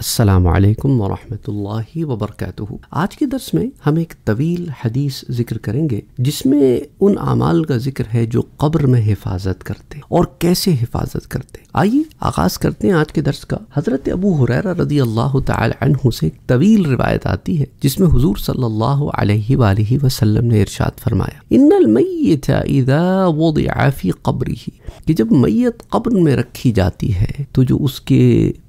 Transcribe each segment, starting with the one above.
असलकम वरहमल वबरक आज के दर्स में हम एक तवील हदीस ज़िक्र करेंगे जिसमें उन अमाल का ज़िक्र है जो कब्र में हिफाजत करते और कैसे हिफाजत करते आइए आगाज करते हैं आज के दर्स का हजरत अबू हुरैरा रदी अल्लाह तु से एक तवील रिवायत आती है जिसमें हुजूर सल्लल्लाहु अलैहि वालैहि वसल्लम ने इरशाद फरमाया इन्नल मैयत इदा वुदिअ फी कब्रिही कि जब मैयत कब्र में रखी जाती है तो जो उसके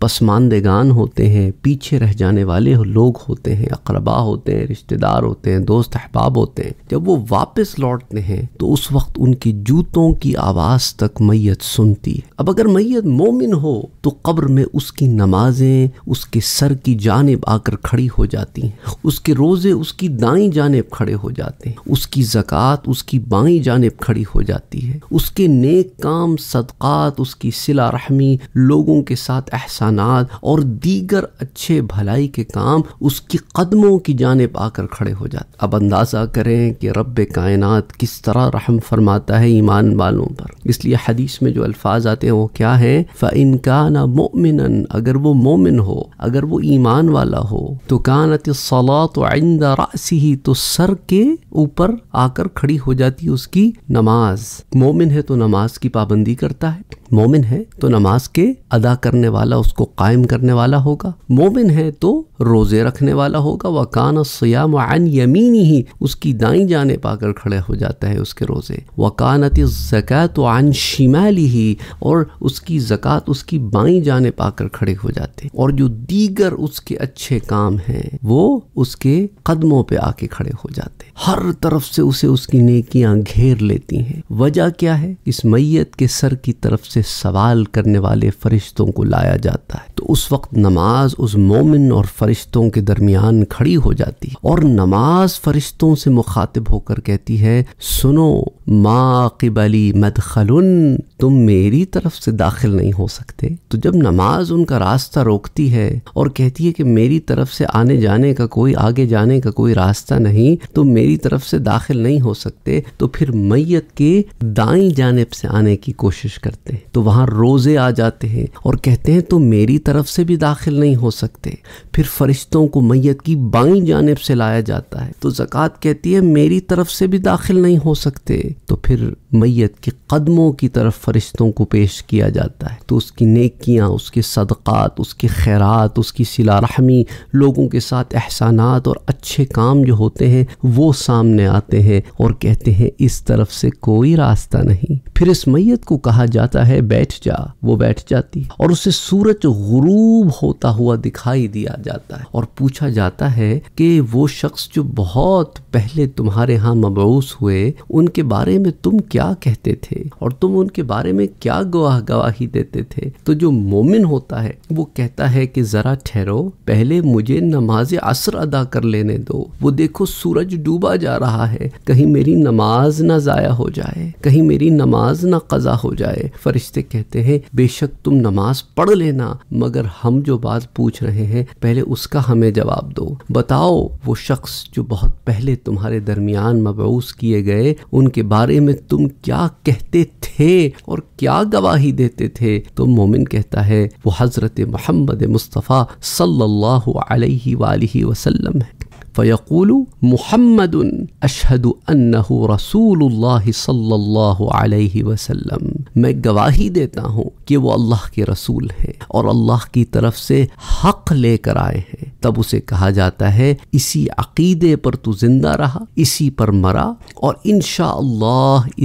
पसमानदेगान होते हैं पीछे रह जाने वाले लोग होते हैं अकरबा होते हैं रिश्तेदार होते हैं दोस्त अहबाब होते हैं जब वो वापस लौटते हैं तो उस वक्त उनके जूतों की आवाज़ तक मैयत मैयत सुनती है अब अगर मैयत मोमिन हो तो कब्र में उसकी नमाजें उसके सर की जानब आकर खड़ी हो जाती हैं उसके रोज़े उसकी दाई जानब खड़े हो जाते हैं उसकी ज़क़़त उसकी बाई जानब खड़ी हो जाती है उसके नेक काम सदक़ात उसकी सिला रहमी लोगों के साथ एहसानात और दीगर अच्छे भलाई के काम उसकी कदमों की जानब आकर खड़े हो जाते अब अंदाज़ा करें कि रब कायनात किस तरह रहम फरमाता है ईमान वालों पर इसलिए हदीस में में जो अल्फाज आते हैं वो क्या है फ काना मोमिन अगर वो मोमिन हो अगर वो ईमान वाला हो तो कानत सला तो आइंदा रासी ही तो सर के ऊपर आकर खड़ी हो जाती है उसकी नमाज मोमिन है तो नमाज की पाबंदी करता है मोमिन है तो नमाज के अदा करने वाला उसको कायम करने वाला होगा मोमिन है तो रोजे रखने वाला होगा वह कान सयाम अन यमीनी ही उसकी दाई जाने पाकर खड़े हो जाता है उसके रोजे वकानत जकैत अन शिमाली मिली ही और उसकी ज़क़़त उसकी बाई जाने पाकर खड़े हो जाते और जो दीगर उसके अच्छे काम हैं वो उसके कदमों पे आके खड़े हो जाते हर तरफ से उसे उसकी नेकियां घेर लेती हैं वजह क्या है इस मैयत के सर की तरफ से सवाल करने वाले फरिश्तों को लाया जाता है तो उस वक्त नमाज उस मोमिन और फरिश्तों के दरमियान खड़ी हो जाती है और नमाज फरिश्तों से मुखातिब होकर कहती है सुनो माकिबली मदखलुन मदखल तुम मेरी तरफ से दाखिल नहीं हो सकते तो जब नमाज उनका रास्ता रोकती है और कहती है कि मेरी तरफ से आने जाने का कोई आगे जाने का कोई रास्ता नहीं तो मेरी तरफ से दाखिल नहीं हो सकते तो फिर मैयत के दाई जानब से आने की कोशिश करते हैं तो वहाँ रोज़े आ जाते हैं और कहते हैं तो मेरी तरफ से भी दाखिल नहीं हो सकते फिर फरिश्तों को मैयत की बाई जानब से लाया जाता है तो ज़क़़त कहती है मेरी तरफ से भी दाखिल नहीं हो सकते तो फिर मैयत के कदमों की तरफ फरिश्तों को पेश किया जाता है तो उसकी नेकियाँ उसके सदक़ात उसके खैरात उसकी सिला रहमी लोगों के साथ एहसानात और अच्छे काम जो होते हैं वो सामने आते हैं और कहते हैं इस तरफ से कोई रास्ता नहीं फिर इस मैयत को कहा जाता है बैठ जा वो बैठ जाती है और उसे सूरज गुरूब होता हुआ दिखाई दिया जाता है और पूछा जाता है कि वो शख्स जो बहुत पहले तुम्हारे यहाँ मबूस हुए उनके बारे में तुम क्या कहते थे और तुम उनके बारे में क्या गवाह गवाही देते थे तो जो मोमिन होता है वो कहता है कि ज़रा ठहरो पहले मुझे नमाज असर अदा कर लेने दो वो देखो सूरज डूबा जा रहा है कहीं मेरी नमाज ना ज़ाया हो जाए कहीं मेरी नमाज नमाज ना कज़ा हो जाए फरिश्ते कहते हैं बेशक तुम नमाज पढ़ लेना मगर हम जो बात पूछ रहे हैं पहले उसका हमें जवाब दो बताओ वो शख्स जो बहुत पहले तुम्हारे दरमियान मबूस किए गए उनके बारे में तुम क्या कहते थे और क्या गवाही देते थे तो मोमिन कहता है वो हज़रत मोहम्मद मुस्तफ़ा सल्लल्लाहु अलैहि वसल्लम है فيقول محمد أشهد أنه رسول الله صلى الله عليه وسلم मैं गवाही देता हूँ कि वो अल्लाह के रसूल हैं और अल्लाह की तरफ से हक लेकर आए हैं तब उसे कहा जाता है इसी अकीदे पर तू जिंदा रहा इसी पर मरा और इन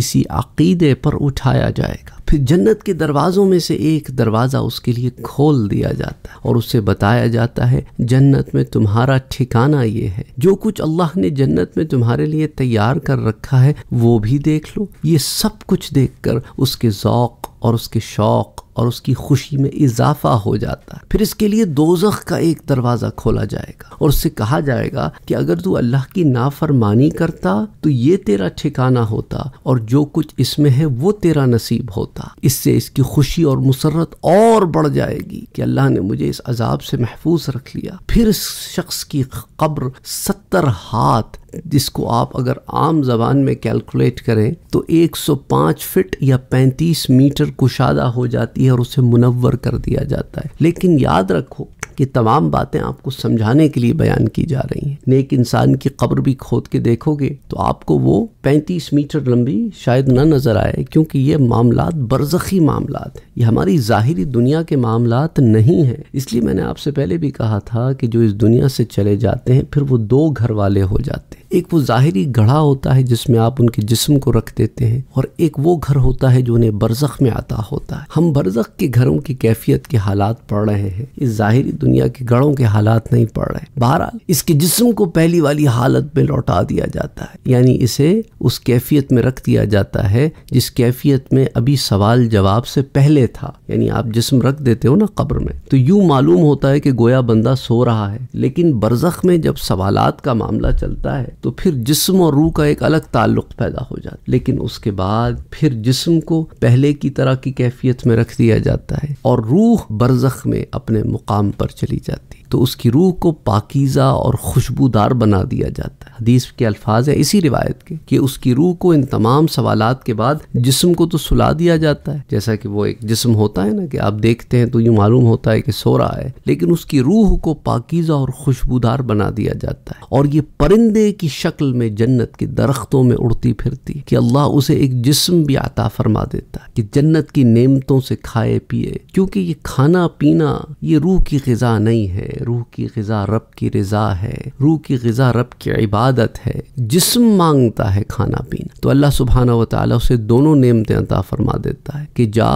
इसी अकीदे पर उठाया जाएगा फिर जन्नत के दरवाज़ों में से एक दरवाज़ा उसके लिए खोल दिया जाता है और उसे बताया जाता है जन्नत में तुम्हारा ठिकाना ये है जो कुछ अल्लाह ने जन्नत में तुम्हारे लिए तैयार कर रखा है वो भी देख लो ये सब कुछ देखकर उसके ज़ौक़ और उसके शौक़ और उसकी खुशी में इजाफा हो जाता है फिर इसके लिए दोजख का एक दरवाज़ा खोला जाएगा और उससे कहा जाएगा कि अगर तू अल्लाह की नाफरमानी करता तो ये तेरा ठिकाना होता और जो कुछ इसमें है वो तेरा नसीब होता इससे इसकी खुशी और मुसरत और बढ़ जाएगी कि अल्लाह ने मुझे इस अजाब से महफूज रख लिया फिर इस शख्स की कब्र सत्तर हाथ जिसको आप अगर आम जबान में कैलकुलेट करें तो 105 फिट या 35 मीटर कुशादा हो जाती है और उसे मुनवर कर दिया जाता है लेकिन याद रखो ये तमाम बातें आपको समझाने के लिए बयान की जा रही हैं नेक इंसान की कब्र भी खोद के देखोगे तो आपको वो पैंतीस मीटर लंबी शायद न नज़र आए क्योंकि ये मामला बरजखी मामला है ये हमारी ज़ाहरी दुनिया के मामला नहीं है इसलिए मैंने आपसे पहले भी कहा था कि जो इस दुनिया से चले जाते हैं फिर वो दो घर वाले हो जाते हैं एक वो ज़ाहरी गढ़ा होता है जिसमें आप उनके जिस्म को रख देते हैं और एक वो घर होता है जो उन्हें बरसख में आता होता है हम बरसख के घरों की कैफियत के हालात पढ़ रहे हैं इस ज़ाहरी दुनिया के गढ़ों के हालात नहीं पढ़ रहे बहरहाल इसके जिस्म को पहली वाली हालत में लौटा दिया जाता है यानी इसे उस कैफियत में रख दिया जाता है जिस कैफियत में अभी सवाल जवाब से पहले था यानी आप जिस्म रख देते हो ना कब्र में तो यूं मालूम होता है कि गोया बंदा सो रहा है लेकिन बरसख में जब सवालात का मामला चलता है तो फिर जिस्म और रूह का एक अलग ताल्लुक पैदा हो जाता है लेकिन उसके बाद फिर जिस्म को पहले की तरह की कैफियत में रख दिया जाता है और रूह बरजख में अपने मुकाम पर चली जाती है तो उसकी रूह को पाकिज़ा और खुशबूदार बना दिया जाता है हदीस के अल्फाज हैं इसी रिवायत के कि उसकी रूह को इन तमाम सवाल के बाद जिस्म को तो सुला दिया जाता है जैसा कि वो एक जिस्म होता है ना कि आप देखते हैं तो यूँ मालूम होता है कि सो रहा है लेकिन उसकी रूह को पाकिज़ा और खुशबूदार बना दिया जाता है और ये परिंदे की शक्ल में जन्नत के दरख्तों में उड़ती फिरती कि अल्लाह उसे एक जिस्म भी आता फरमा देता है कि जन्नत की नेमतों से खाए पिए क्योंकि ये खाना पीना ये रूह की गज़ा नहीं है रूह की गज़ा रब की रज़ा है रूह की गज़ा रब की इबादत है जिसम मांगता है खाना पीना तो अल्लाह सुबहाना व ताली उसे दोनों नेमतें अता फरमा देता है कि जा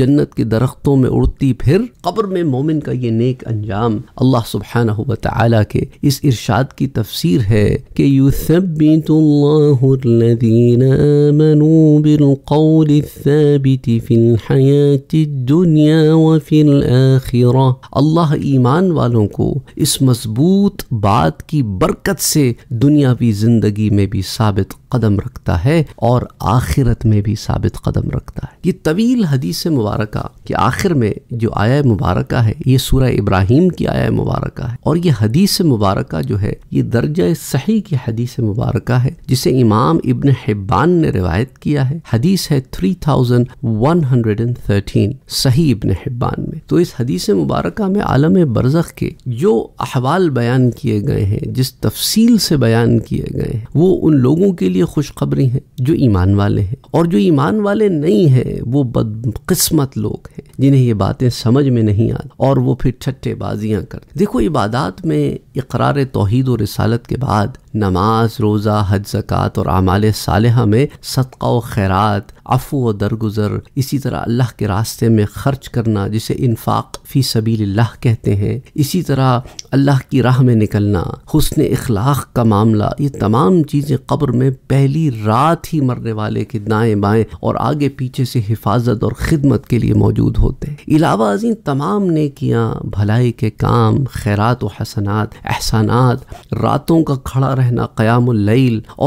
जन्नत के दरख्तों में उड़ती फिर कब्र में मोमिन का ये नेक अंजाम अल्लाह सुबहाना व ताली के इस इर्शाद की तफसीर है कि युसबितुल्लाहुल्लज़ीना अल्लाह ईमान वालों लोगों को इस मजबूत बात की बरकत से दुनियावी ज़िंदगी में भी साबित कदम रखता है और आखिरत में भी साबित कदम रखता है ये तवील हदीस मुबारक कि आखिर में जो आया मुबारक है ये सूरह इब्राहिम की आया मुबारक है और ये हदीस मुबारक जो है ये दर्जा सही की हदीस मुबारक है जिसे इमाम इब्न हिब्बान ने रिवायत किया है हदीस है 3113 सही इब्न हिब्बान में तो इस हदीस मुबारक में आलम बरज के जो अहवाल बयान किए गए हैं जिस तफसील से बयान किए गए हैं वो उन लोगों के लिए खुशखबरी हैं जो ईमान वाले हैं और जो ईमान वाले नहीं हैं वो बदकस्मत लोग हैं जिन्हें ये बातें समझ में नहीं आती और वो फिर छट्टेबाजियाँ कर देखो इबादात में इकरार तोहद और रसालत के बाद नमाज रोज़ा हज जक़ात और आमाल सालह में सदक़ा व खैरात अफो व दरगुजर इसी तरह अल्लाह के रास्ते में ख़र्च करना जिसे इन्फाक फ़ी सबील कहते हैं इसी तरह अल्लाह की राह में निकलना हसन अखलाक का मामला ये तमाम चीज़ें कब्र में पहली रात ही मरने वाले के दाएँ बाएँ और आगे पीछे से हिफाजत और ख़िदमत के लिए मौजूद होते हैं इलावा अजीम तमाम नेकियाँ भलाई के काम खैरात व हसनात एहसानात रातों का खड़ा रह रहना क़याम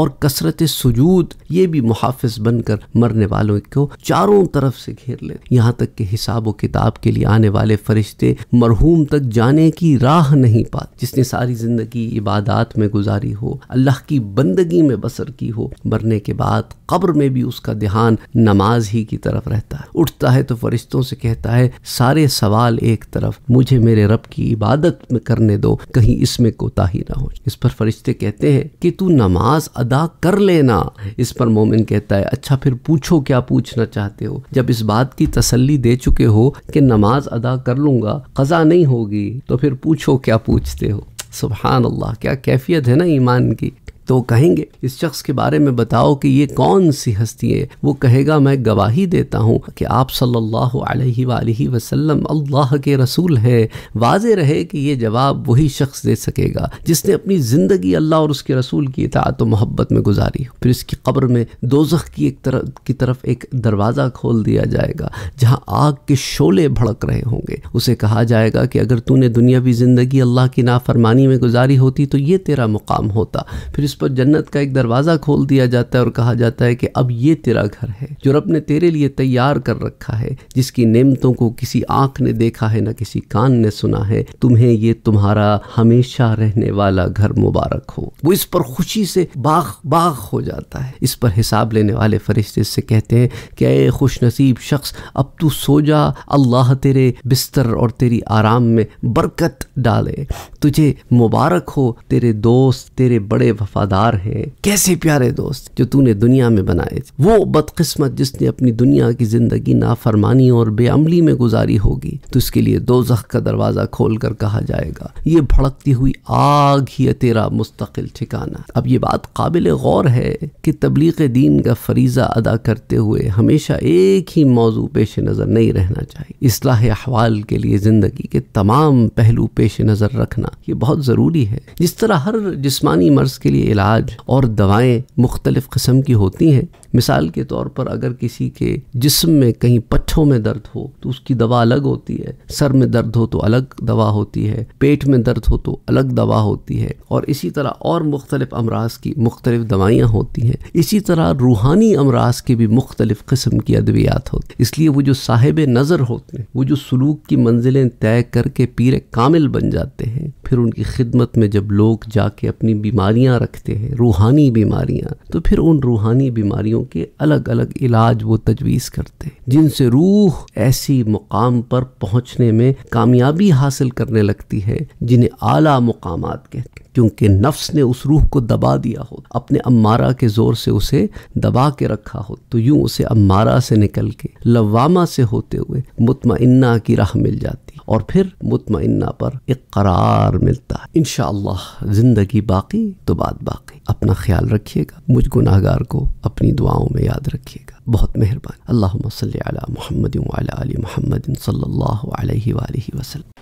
और कसरत सजूद ये भी मुहाफ़ बनकर मरने वालों को चारों तरफ से घेर ले यहाँ तक कि हिसाब व किताब के लिए आने वाले फरिश्ते मरहूम तक जाने की राह नहीं पाते जिसने सारी ज़िंदगी इबादात में गुजारी हो अल्लाह की बंदगी में बसर की हो मरने के बाद कब्र में भी उसका ध्यान नमाज ही की तरफ रहता है उठता है तो फरिश्तों से कहता है सारे सवाल एक तरफ मुझे मेरे रब की इबादत में करने दो कहीं इसमें कोताही ना हो इस पर फरिश्ते कहते कहते हैं कि तू नमाज अदा कर लेना इस पर मोमिन कहता है अच्छा फिर पूछो क्या पूछना चाहते हो जब इस बात की तसल्ली दे चुके हो कि नमाज अदा कर लूँगा कज़ा नहीं होगी तो फिर पूछो क्या पूछते हो सुबहान अल्लाह क्या कैफियत है ना ईमान की तो वो कहेंगे इस शख्स के बारे में बताओ कि ये कौन सी हस्ती है वो कहेगा मैं गवाही देता हूँ कि आप सल्लल्लाहु अलैहि सल्ला वसल्लम अल्लाह के रसूल हैं वाज रहे कि ये जवाब वही शख्स दे सकेगा जिसने अपनी ज़िंदगी अल्लाह और उसके रसूल की इतात मोहब्बत में गुजारी फिर इसकी कब्र में दोजख की एक तरफ की तरफ एक दरवाज़ा खोल दिया जाएगा जहाँ आग के शोले भड़क रहे होंगे उसे कहा जाएगा कि अगर तूने दुनियावी ज़िंदगी अल्लाह की नाफरमानी में गुजारी होती तो ये तेरा मुकाम होता फिर इस पर जन्नत का एक दरवाज़ा खोल दिया जाता है और कहा जाता है कि अब ये तेरा घर है जो रब ने तेरे लिए तैयार कर रखा है जिसकी नेमतों को किसी आंख ने देखा है ना किसी कान ने सुना है तुम्हें ये तुम्हारा हमेशा रहने वाला घर मुबारक हो वो इस पर खुशी से बाघ बाग हो जाता है इस पर हिसाब लेने वाले फरिश्ते से कहते हैं कि अय खुश नसीब शख्स अब तू सो जा अल्लाह तेरे बिस्तर और तेरी आराम में बरकत डाले तुझे मुबारक हो तेरे दोस्त तेरे बड़े वफादार वफादार है कैसे प्यारे दोस्त जो तूने दुनिया में बनाए थे वो बदकिस्मत जिसने अपनी दुनिया की ज़िंदगी नाफरमानी और बेअमली में गुजारी होगी तो उसके लिए दो का दरवाज़ा खोल कर कहा जाएगा ये भड़कती हुई आग ही है तेरा मुस्तकिल ठिकाना अब ये बात काबिल गौर है कि तबलीग दीन का फरीज़ा अदा करते हुए हमेशा एक ही मौजू पेश नज़र नहीं रहना चाहिए इसलाह अहवाल के लिए ज़िंदगी के तमाम पहलू पेश नज़र रखना ये बहुत ज़रूरी है जिस तरह हर जिसमानी मर्ज के लिए इलाज और दवाएं मुख्तलिफ़ कस्म की होती हैं मिसाल के तौर पर अगर किसी के जिस्म में कहीं पट्ठों में दर्द हो तो उसकी दवा अलग होती है सर में दर्द हो तो अलग दवा होती है पेट में दर्द हो तो अलग दवा होती है और इसी तरह और मुख्तलिफ़ अमराज की मुख्तलिफ़ दवाइयाँ होती हैं इसी तरह रूहानी अमराज के भी मुख्तलिफ़ कस्म की अद्वियात होती इसलिए वो जो साहिब नज़र होते हैं वो जो सलूक की मंजिलें तय करके पीर कामिल बन जाते हैं फिर उनकी खिदमत में जब लोग जाके अपनी बीमारियाँ रखते देखते हैं रूहानी बीमारियां तो फिर उन रूहानी बीमारियों के अलग अलग इलाज वो तजवीज़ करते हैं जिनसे रूह ऐसी मुकाम पर पहुंचने में कामयाबी हासिल करने लगती है जिन्हें आला मुकाम कहते हैं क्योंकि नफ्स ने उस रूह को दबा दिया हो अपने अम्मारा के ज़ोर से उसे दबा के रखा हो तो यूं उसे अम्मारा से निकल के लवामा से होते हुए मुतमन्ना की राह मिल जाती और फिर मुतमन्ना पर एक करार मिलता है इन ज़िंदगी बाकी तो बात बाकी अपना ख्याल रखिएगा मुझ गुनाहगार को अपनी दुआओं में याद रखिएगा बहुत मेहरबान अल्लाह सल मोहम्मद मोहम्मद सल्ला वसलम